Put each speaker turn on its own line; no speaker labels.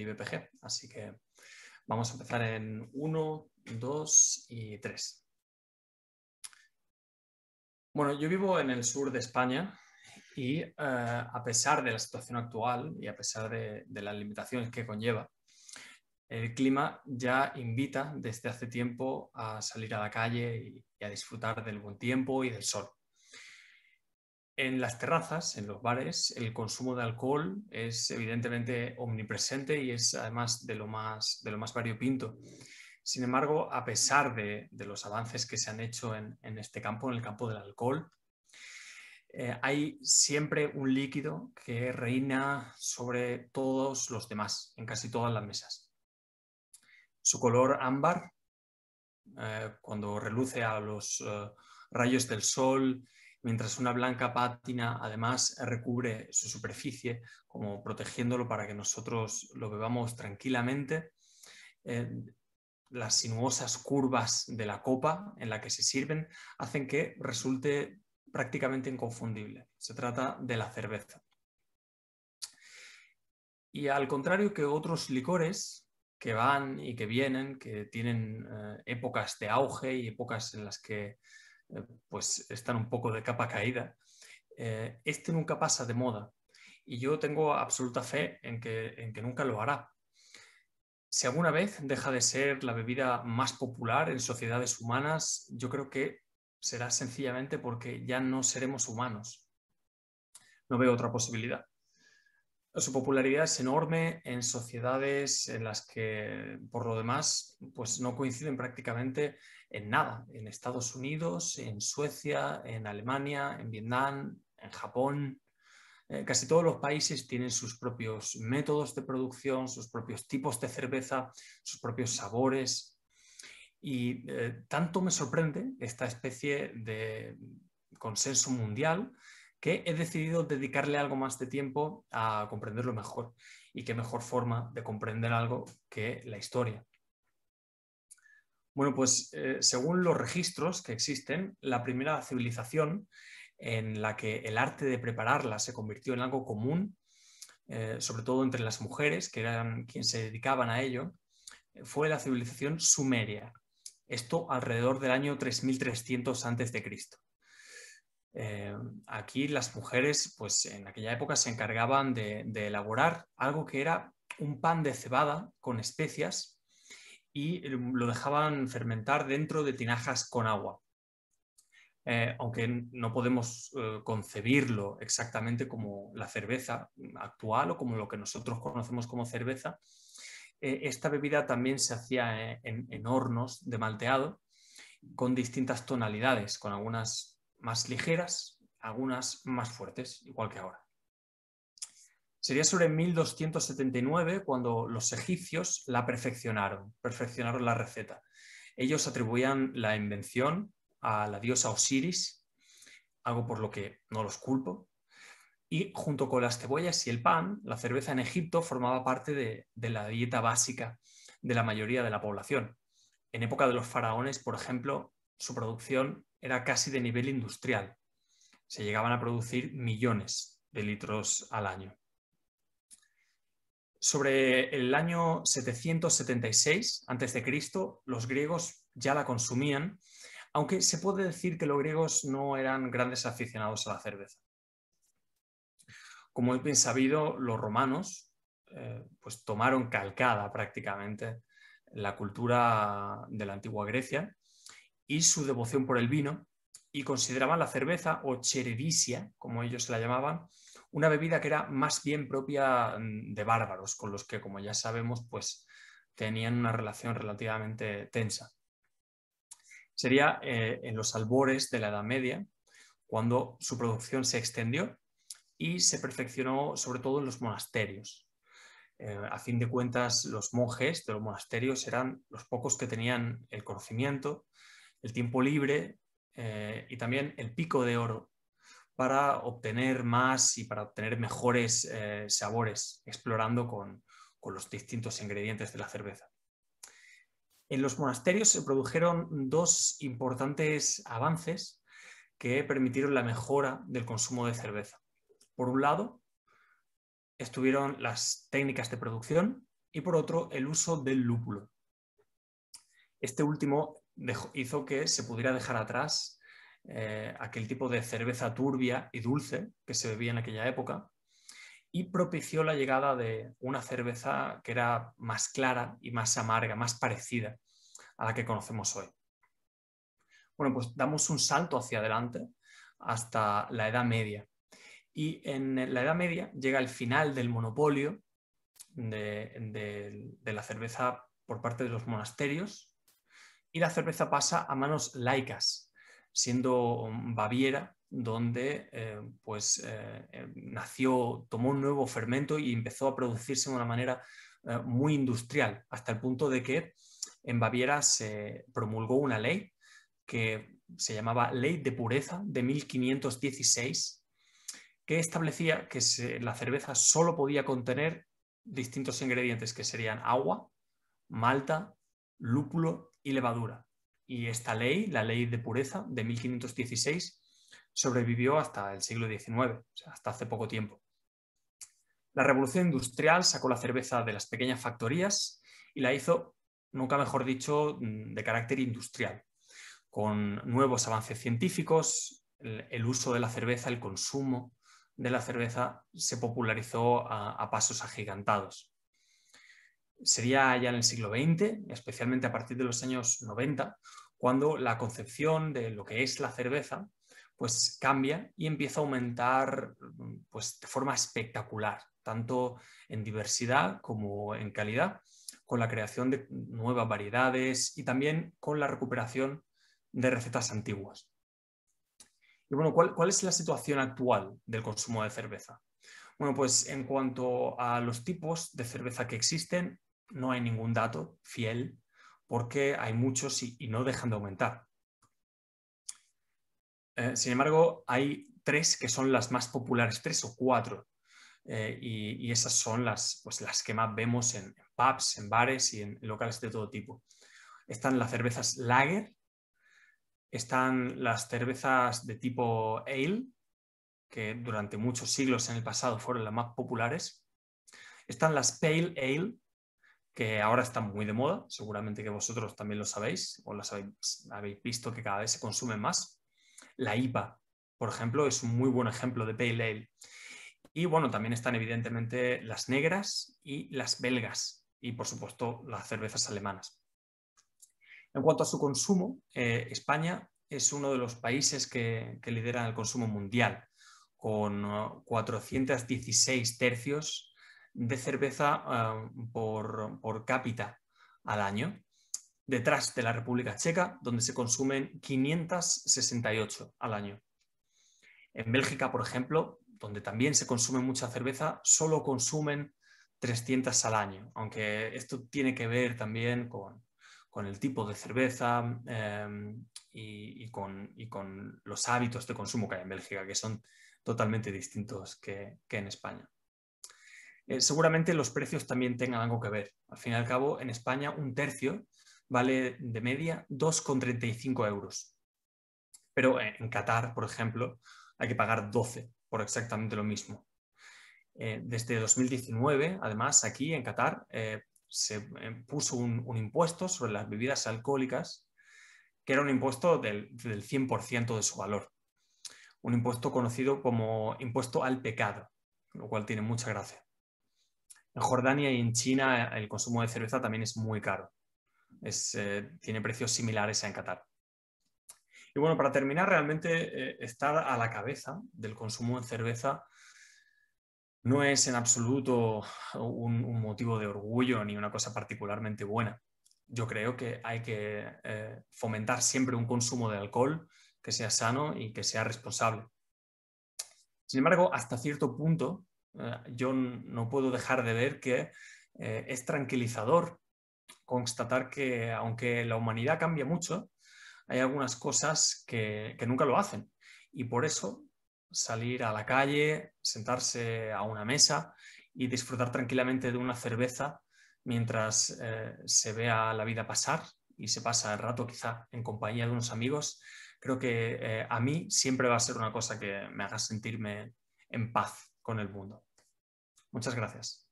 IBPG. Así que vamos a empezar en uno, dos y tres. Bueno, yo vivo en el sur de España y eh, a pesar de la situación actual y a pesar de, las limitaciones que conlleva, el clima ya invita desde hace tiempo a salir a la calle y, a disfrutar del buen tiempo y del sol. En las terrazas, en los bares, el consumo de alcohol es evidentemente omnipresente y es además de lo más, variopinto. Sin embargo, a pesar de, los avances que se han hecho en, este campo, en el campo del alcohol, eh, hay siempre un líquido que reina sobre todos los demás, en casi todas las mesas. Su color ámbar, eh, cuando reluce a los eh, rayos del sol, mientras una blanca pátina además recubre su superficie, como protegiéndolo para que nosotros lo bebamos tranquilamente. Eh, las sinuosas curvas de la copa en la que se sirven hacen que resulte prácticamente inconfundible. Se trata de la cerveza. Y al contrario que otros licores que van y que vienen, que tienen eh, épocas de auge y épocas en las que eh, pues están un poco de capa caída, eh, este nunca pasa de moda y yo tengo absoluta fe en que, en que nunca lo hará. Si alguna vez deja de ser la bebida más popular en sociedades humanas, yo creo que será sencillamente porque ya no seremos humanos. No veo otra posibilidad. Su popularidad es enorme en sociedades en las que, por lo demás, pues no coinciden prácticamente en nada, en Estados Unidos, en Suecia, en Alemania, en Vietnam, en Japón. Eh, casi todos los países tienen sus propios métodos de producción, sus propios tipos de cerveza, sus propios sabores. Y eh, tanto me sorprende esta especie de consenso mundial que he decidido dedicarle algo más de tiempo a comprenderlo mejor. Y qué mejor forma de comprender algo que la historia. Bueno, pues eh, según los registros que existen, la primera civilización en la que el arte de prepararla se convirtió en algo común, eh, sobre todo entre las mujeres, que eran quienes se dedicaban a ello, fue la civilización sumeria. Esto alrededor del año 3300 a.C. Eh, aquí las mujeres, pues en aquella época se encargaban de elaborar algo que era un pan de cebada con especias y lo dejaban fermentar dentro de tinajas con agua. Eh, aunque no podemos eh, concebirlo exactamente como la cerveza actual o como lo que nosotros conocemos como cerveza, eh, esta bebida también se hacía en, hornos de malteado con distintas tonalidades, con algunas más ligeras, algunas más fuertes, igual que ahora. Sería sobre 1279 cuando los egipcios la perfeccionaron, perfeccionaron la receta. Ellos atribuían la invención a la diosa Osiris, algo por lo que no los culpo, y junto con las cebollas y el pan, la cerveza en Egipto formaba parte de, de la dieta básica de la mayoría de la población. En época de los faraones, por ejemplo, su producción era casi de nivel industrial. Se llegaban a producir millones de litros al año. Sobre el año 776 a.C., los griegos ya la consumían, aunque se puede decir que los griegos no eran grandes aficionados a la cerveza. Como es bien sabido, los romanos eh, pues tomaron calcada prácticamente la cultura de la antigua Grecia y su devoción por el vino y consideraban la cerveza o cherevisia, como ellos la llamaban, una bebida que era más bien propia mm, de bárbaros, con los que, como ya sabemos, pues tenían una relación relativamente tensa. Sería eh, en los albores de la Edad Media, cuando su producción se extendió y se perfeccionó sobre todo en los monasterios. Eh, a fin de cuentas, los monjes de los monasterios eran los pocos que tenían el conocimiento, el tiempo libre eh, y también el pico de oro para obtener más y para obtener mejores eh, sabores, explorando con, los distintos ingredientes de la cerveza. En los monasterios se produjeron dos importantes avances que permitieron la mejora del consumo de cerveza. Por un lado, estuvieron las técnicas de producción y por otro, el uso del lúpulo. Este último hizo que se pudiera dejar atrás eh, aquel tipo de cerveza turbia y dulce que se bebía en aquella época, y propició la llegada de una cerveza que era más clara y más amarga, más parecida a la que conocemos hoy. Bueno, pues damos un salto hacia adelante hasta la Edad Media. Y en la Edad Media llega el final del monopolio de la cerveza por parte de los monasterios y la cerveza pasa a manos laicas, siendo Baviera donde eh, pues, eh, eh, nació, tomó un nuevo fermento y empezó a producirse de una manera muy industrial, hasta el punto de que en Baviera se promulgó una ley que se llamaba Ley de Pureza de 1516, que establecía que la cerveza solo podía contener distintos ingredientes que serían agua, malta, lúpulo y levadura y esta ley, la ley de pureza de 1516, sobrevivió hasta el siglo XIX, hasta hace poco tiempo. La revolución industrial sacó la cerveza de las pequeñas factorías y la hizo, nunca mejor dicho, mm, de carácter industrial, con nuevos avances científicos, el uso de la cerveza, el consumo de la cerveza se popularizó a, a pasos agigantados sería ya en el siglo XX, especialmente a partir de los años 90, cuando la concepción de lo que es la cerveza pues cambia y empieza a aumentar pues, de forma espectacular, tanto en diversidad como en calidad, con la creación de nuevas variedades y también con la recuperación de recetas antiguas. Y bueno, ¿cuál, cuál es la situación actual del consumo de cerveza? Bueno, pues en cuanto a los tipos de cerveza que existen, no hay ningún dato fiel porque hay muchos y, no dejan de aumentar. Eh, sin embargo, hay tres que son las más populares, tres o cuatro, eh, y, esas son las, pues, las que más vemos en pubs, en bares y en locales de todo tipo. Están las cervezas lager, están las cervezas de tipo ale, que durante muchos siglos en el pasado fueron las más populares. Están las pale ale, que ahora está muy de moda, seguramente que vosotros también lo sabéis o las habéis, visto que cada vez se consume más. La IPA, por ejemplo, es un muy buen ejemplo de Pale Ale. Y bueno, también están evidentemente las negras y las belgas y por supuesto las cervezas alemanas. En cuanto a su consumo, eh, España es uno de los países que, que lideran el consumo mundial, con 416 uh, tercios de cerveza eh, por, cápita al año, detrás de la República Checa, donde se consumen 568 al año. En Bélgica, por ejemplo, donde también se consume mucha cerveza, solo consumen 300 al año, aunque esto tiene que ver también con, el tipo de cerveza em, y, con, los hábitos de consumo que hay en Bélgica, que son totalmente distintos que en España. Eh, seguramente los precios también tengan algo que ver. Al fin y al cabo, en España un tercio vale de media 2,35 euros. Pero eh, en Qatar, por ejemplo, hay que pagar 12 por exactamente lo mismo. Eh, desde 2019, además, aquí en Qatar se puso un, impuesto sobre las bebidas alcohólicas, que era un impuesto del, del 100% de su valor. Un impuesto conocido como impuesto al pecado, lo cual tiene mucha gracia. Jordania y en China el consumo de cerveza también es muy caro. Eh, tiene precios similares a en Qatar. Y bueno, para terminar, realmente eh, estar a la cabeza del consumo de cerveza no es en absoluto un, motivo de orgullo ni una cosa particularmente buena. Yo creo que hay que eh, fomentar siempre un consumo de alcohol que sea sano y que sea responsable. Sin embargo, hasta cierto punto, Ah, yo no puedo dejar de ver que eh, es tranquilizador constatar que aunque la humanidad cambia mucho, hay algunas cosas que, nunca lo hacen. Y por eso salir a la calle, sentarse a una mesa y disfrutar tranquilamente de una cerveza mientras eh, se vea la vida pasar y se pasa el rato quizá en compañía de unos amigos, creo que eh, a mí siempre va a ser una cosa que me haga sentirme en paz con el mundo. Muchas gracias.